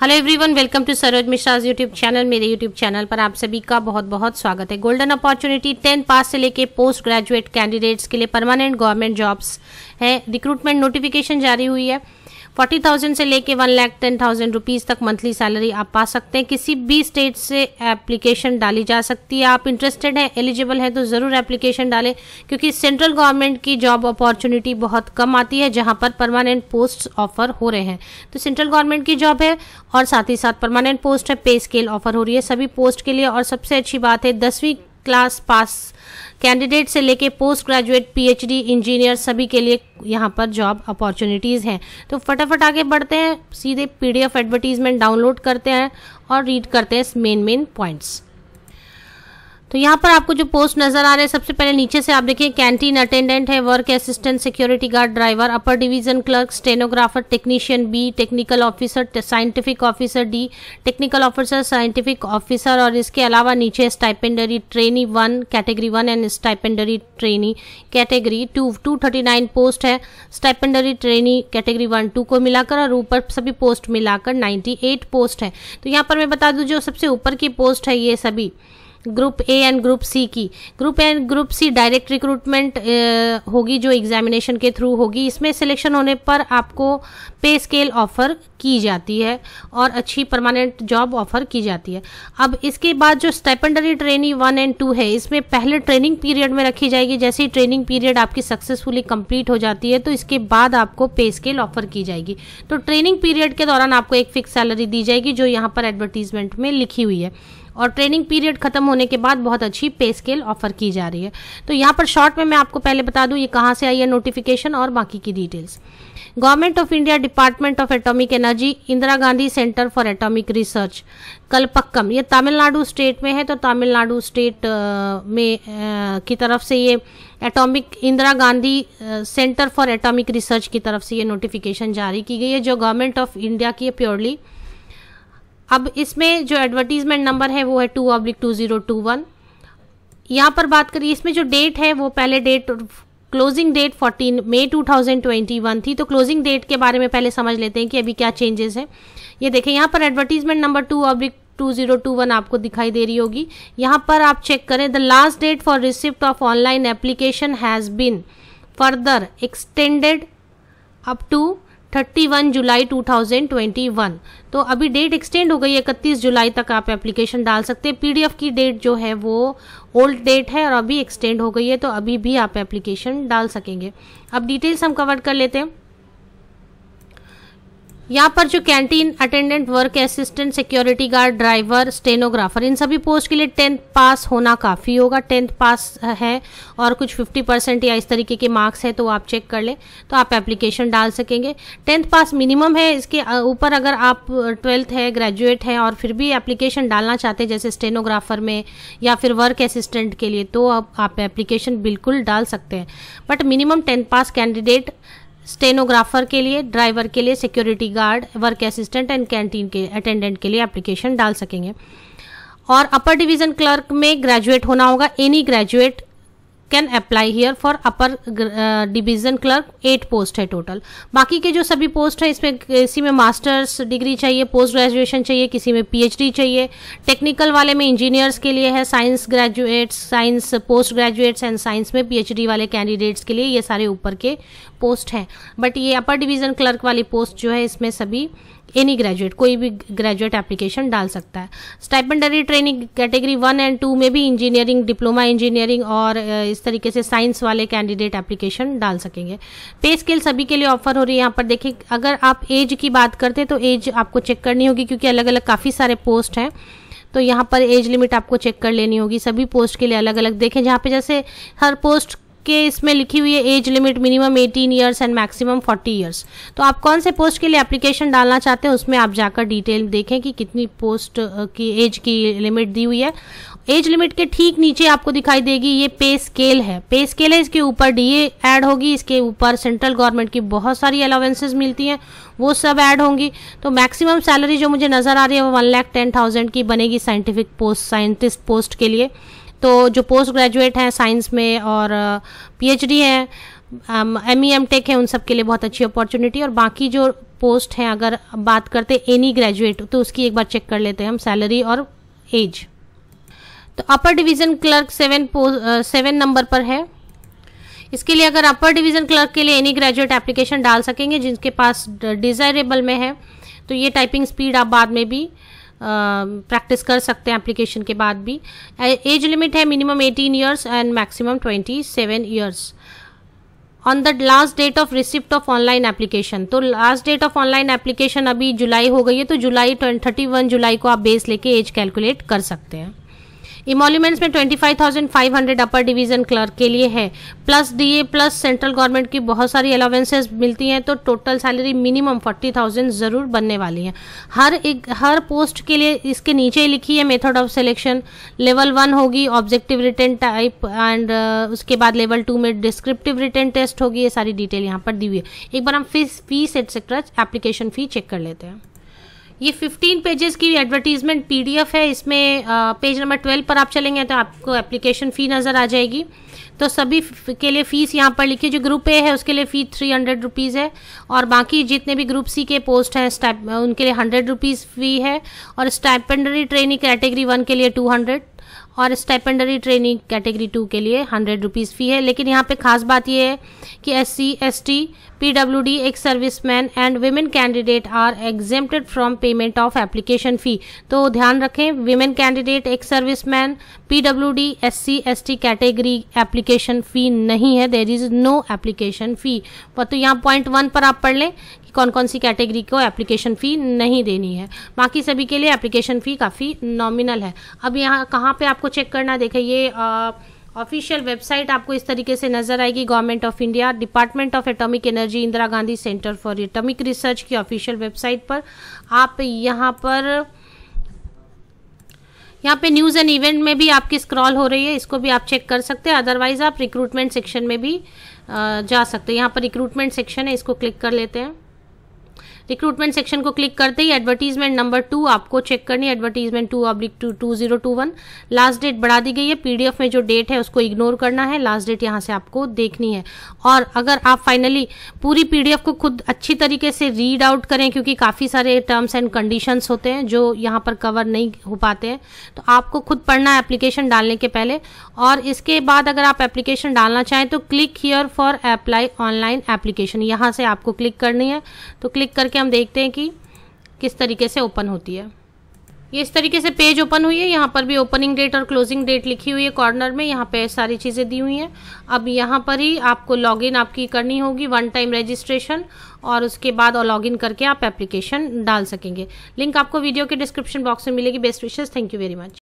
hello everyone welcome to Saroj Mishra's YouTube channel मेरे YouTube channel पर आप सभी का बहुत बहुत स्वागत है गोल्डन अपॉर्चुनिटी टेन पास से लेके पोस्ट ग्रेजुएट कैंडिडेट्स के लिए परमानेंट गवर्नमेंट जॉब्स हैं रिक्रूटमेंट नोटिफिकेशन जारी हुई है फोर्टी थाउजेंड से लेके one lakh ten thousand rupees तक मंथली सैलरी आप पा सकते हैं किसी भी स्टेट से एप्लीकेशन डाली जा सकती है आप इंटरेस्टेड हैं एलिजिबल हैं तो ज़रूर एप्लीकेशन डालें क्योंकि सेंट्रल गवर्नमेंट की जॉब अपॉर्चुनिटी बहुत कम आती है जहां पर परमानेंट पोस्ट ऑफर हो रहे हैं तो सेंट्रल गवर्नमेंट की जॉब है और साथ ही साथ परमानेंट पोस्ट है पे स्केल ऑफर हो रही है सभी पोस्ट के लिए और सबसे अच्छी बात है दसवीं क्लास पास कैंडिडेट से लेके पोस्ट ग्रेजुएट पीएचडी इंजीनियर सभी के लिए यहाँ पर जॉब अपॉर्चुनिटीज़ हैं तो फटाफट आगे बढ़ते हैं सीधे पीडीएफ एडवर्टीजमेंट डाउनलोड करते हैं और रीड करते हैं मेन मेन पॉइंट्स तो यहाँ पर आपको जो पोस्ट नजर आ रहे हैं सबसे पहले नीचे से आप देखिए कैंटीन अटेंडेंट है work assistant security guard driver upper division clerk stenographer technician B technical officer scientific officer D technical officer scientific officer और इसके अलावा नीचे stipendiary trainee one category one and stipendiary trainee category two two thirty nine post है stipendiary trainee category one two को मिलाकर और ऊपर सभी पोस्ट मिलाकर नाइन्टी एट पोस्ट है तो यहाँ पर मैं बता दूँ जो सबसे ऊपर की पोस्ट है ये सभी group A and group C की group A and group C direct recruitment होगी जो एग्जामिनेशन के थ्रू होगी इसमें सिलेक्शन होने पर आपको पे स्केल ऑफर की जाती है और अच्छी परमानेंट जॉब ऑफर की जाती है अब इसके बाद जो stipendiary training one and two है इसमें पहले ट्रेनिंग पीरियड में रखी जाएगी जैसे ही ट्रेनिंग पीरियड आपकी सक्सेसफुली कंप्लीट हो जाती है तो इसके बाद आपको पे स्केल ऑफर की जाएगी तो ट्रेनिंग पीरियड के दौरान आपको एक फिक्स सैलरी दी जाएगी जो यहाँ पर एडवर्टीजमेंट में लिखी हुई है और ट्रेनिंग पीरियड खत्म होने के बाद बहुत अच्छी पे स्केल ऑफर की जा रही है तो यहाँ पर शॉर्ट में मैं आपको पहले बता दूँ ये कहाँ से आई है नोटिफिकेशन और बाकी की details government of India department of atomic energy Indira Gandhi centre for atomic research Kalpakkam ये तमिलनाडु स्टेट में है तो तमिलनाडु स्टेट में की तरफ से ये atomic Indira Gandhi centre for atomic research की तरफ से ये नोटिफिकेशन जारी की गई है जो गवर्नमेंट ऑफ इंडिया की प्योरली अब इसमें जो एडवर्टीजमेंट नंबर है वो है two oblique two zero two one यहाँ पर बात करिए इसमें जो डेट है वो पहले डेट क्लोजिंग डेट 14 मई 2021 थी तो क्लोजिंग डेट के बारे में पहले समझ लेते हैं कि अभी क्या चेंजेस हैं ये देखें यहाँ पर advertisement number two oblique one आपको दिखाई दे रही होगी यहाँ पर आप चेक करें the last date for receipt of online application has been further extended up to 31 July 2021 तो अभी डेट एक्सटेंड हो गई है 31 जुलाई तक आप एप्लीकेशन डाल सकते हैं पीडीएफ की डेट जो है वो ओल्ड डेट है और अभी एक्सटेंड हो गई है तो अभी भी आप एप्लीकेशन डाल सकेंगे अब डिटेल्स हम कवर कर लेते हैं यहाँ पर जो canteen attendant work assistant security guard driver stenographer इन सभी पोस्ट के लिए टेंथ पास होना काफ़ी होगा टेंथ पास है और कुछ फिफ्टी परसेंट या इस तरीके के मार्क्स हैं तो आप चेक कर लें तो आप एप्लीकेशन डाल सकेंगे टेंथ पास मिनिमम है इसके ऊपर अगर आप ट्वेल्थ है ग्रेजुएट है और फिर भी एप्लीकेशन डालना चाहते हैं जैसे स्टेनोग्राफर में या फिर वर्क असिस्टेंट के लिए तो आप एप्लीकेशन बिल्कुल डाल सकते हैं but minimum tenth pass candidate stenographer के लिए ड्राइवर के लिए security guard work assistant and canteen के अटेंडेंट के लिए एप्लीकेशन डाल सकेंगे और अपर डिवीजन क्लर्क में ग्रेजुएट होना होगा any graduate can apply here for upper division clerk eight post है टोटल बाकी के जो सभी पोस्ट है इसमें किसी में मास्टर्स डिग्री चाहिए पोस्ट ग्रेजुएशन चाहिए किसी में पीएचडी चाहिए टेक्निकल वाले में इंजीनियर्स के लिए है science graduates science post graduates and science में पीएचडी वाले कैंडिडेट्स के लिए ये सारे ऊपर के पोस्ट हैं बट ये अपर डिवीजन क्लर्क वाली पोस्ट जो है इसमें सभी एनी ग्रेजुएट कोई भी ग्रेजुएट एप्लीकेशन डाल सकता है stipendiary training category one and two में भी इंजीनियरिंग डिप्लोमा इंजीनियरिंग और इस तरीके से साइंस वाले कैंडिडेट एप्लीकेशन डाल सकेंगे पे स्केल सभी के लिए ऑफर हो रही है यहाँ पर देखिए अगर आप एज की बात करते हैं तो एज आपको चेक करनी होगी क्योंकि अलग अलग काफ़ी सारे पोस्ट हैं तो यहाँ पर एज लिमिट आपको चेक कर लेनी होगी सभी पोस्ट के लिए अलग अलग देखें जहाँ पे जैसे हर पोस्ट के इसमें लिखी हुई है age limit minimum 18 years and maximum 40 years तो आप कौन से पोस्ट के लिए एप्लीकेशन डालना चाहते हैं उसमें आप जाकर डिटेल देखें कि कितनी पोस्ट की एज की लिमिट दी हुई है एज लिमिट के ठीक नीचे आपको दिखाई देगी ये पे स्केल है पे स्केल है इसके ऊपर डीए ऐड होगी इसके ऊपर सेंट्रल गवर्नमेंट की बहुत सारी अलावेंसेज मिलती हैं वो सब ऐड होंगी तो मैक्सिमम सैलरी जो मुझे नज़र आ रही है वो वन लैख टेन थाउजेंड की बनेगी साइंटिफिक पोस्ट साइंटिस्ट पोस्ट के लिए तो जो पोस्ट ग्रेजुएट हैं साइंस में और पीएचडी हैं एम ई एम टेक है उन सब के लिए बहुत अच्छी अपॉर्चुनिटी और बाकी जो पोस्ट हैं अगर बात करते एनी ग्रेजुएट तो उसकी एक बार चेक कर लेते हैं हम सैलरी और एज तो upper division clerk seven seven number पर है इसके लिए अगर अपर डिवीज़न क्लर्क के लिए एनी ग्रेजुएट एप्लीकेशन डाल सकेंगे जिनके पास डिज़ायरेबल में है तो ये टाइपिंग स्पीड आप बाद में भी प्रैक्टिस कर सकते हैं एप्लीकेशन के बाद भी एज लिमिट है minimum eighteen years and maximum twenty seven years on the last date of receipt of online application तो last date of online application अभी जुलाई हो गई है तो जुलाई थर्टी वन जुलाई को आप बेस लेके एज कैलकुलेट कर सकते हैं इमोल्यूमेंट्स में 25,500 अपर डिवीजन क्लर्क के लिए है plus DA plus central government की बहुत सारी अलाउेंसेज मिलती हैं तो टोटल सैलरी मिनिमम 40,000 ज़रूर बनने वाली है हर एक हर पोस्ट के लिए इसके नीचे लिखी है method of selection level one होगी ऑब्जेक्टिव रिटर्न टाइप एंड उसके बाद लेवल टू में डिस्क्रिप्टिव रिटर्न टेस्ट होगी ये सारी डिटेल यहाँ पर दी हुई है एक बार हम fees fees etcetera application fee check कर लेते हैं ये 15 पेजेस की एडवर्टीजमेंट पीडीएफ है इसमें पेज नंबर 12 पर आप चलेंगे तो आपको एप्लीकेशन फ़ी नज़र आ जाएगी तो सभी के लिए फ़ीस यहाँ पर लिखी जो ग्रुप ए है उसके लिए फ़ी थ्री हंड्रेड रुपीज़ है और बाकी जितने भी ग्रुप सी के पोस्ट हैं स्टैप उनके लिए हंड्रेड रुपीज़ फ़ी है और स्टैपेंडरी ट्रेनिंग कैटेगरी वन के लिए टू हंड्रेड और स्टाइपेंडरी ट्रेनिंग कैटेगरी टू के लिए हंड्रेड रुपीज़ फ़ी है लेकिन यहाँ पे खास बात यह है कि S C S T P W D ex service man and women candidate are exempted from payment of application fee तो ध्यान रखें women candidate ex service man P W D S C S T category application fee नहीं है there is no application fee तो यहाँ point one पर आप पढ़ लें कौन कौन सी कैटेगरी को एप्लीकेशन फ़ी नहीं देनी है बाकी सभी के लिए एप्लीकेशन फ़ी काफ़ी नॉमिनल है अब यहाँ कहाँ पर आपको चेक करना देखिए ये ऑफिशियल वेबसाइट आपको इस तरीके से नजर आएगी government of India department of atomic energy Indira Gandhi centre for atomic research की ऑफिशियल वेबसाइट पर आप यहाँ पर यहाँ पे न्यूज़ एंड इवेंट में भी आपकी स्क्रॉल हो रही है इसको भी आप चेक कर सकते हैं अदरवाइज आप रिक्रूटमेंट सेक्शन में भी जा सकते हैं यहाँ पर रिक्रूटमेंट सेक्शन है इसको क्लिक कर लेते हैं रिक्रूटमेंट सेक्शन को क्लिक करते ही एडवर्टीजमेंट नंबर टू आपको चेक करनी है advertisement two oblique two two zero two one last date बढ़ा दी गई है पीडीएफ में जो डेट है उसको इग्नोर करना है लास्ट डेट यहाँ से आपको देखनी है और अगर आप फाइनली पूरी पीडीएफ को खुद अच्छी तरीके से रीड आउट करें क्योंकि काफ़ी सारे टर्म्स एंड कंडीशन होते हैं जो यहाँ पर कवर नहीं हो पाते हैं तो आपको खुद पढ़ना है एप्लीकेशन डालने के पहले और इसके बाद अगर आप एप्लीकेशन डालना चाहें तो click here for apply online application यहाँ से आपको क्लिक करनी है तो क्लिक करके करके हम देखते हैं कि किस तरीके से ओपन होती है ये इस तरीके से पेज ओपन हुई है यहाँ पर भी ओपनिंग डेट और क्लोजिंग डेट लिखी हुई है कॉर्नर में यहाँ पे सारी चीज़ें दी हुई हैं अब यहाँ पर ही आपको लॉगिन आपकी करनी होगी वन टाइम रजिस्ट्रेशन और उसके बाद और लॉगिन करके आप एप्लीकेशन डाल सकेंगे लिंक आपको वीडियो के डिस्क्रिप्शन बॉक्स में मिलेगी best wishes thank you very much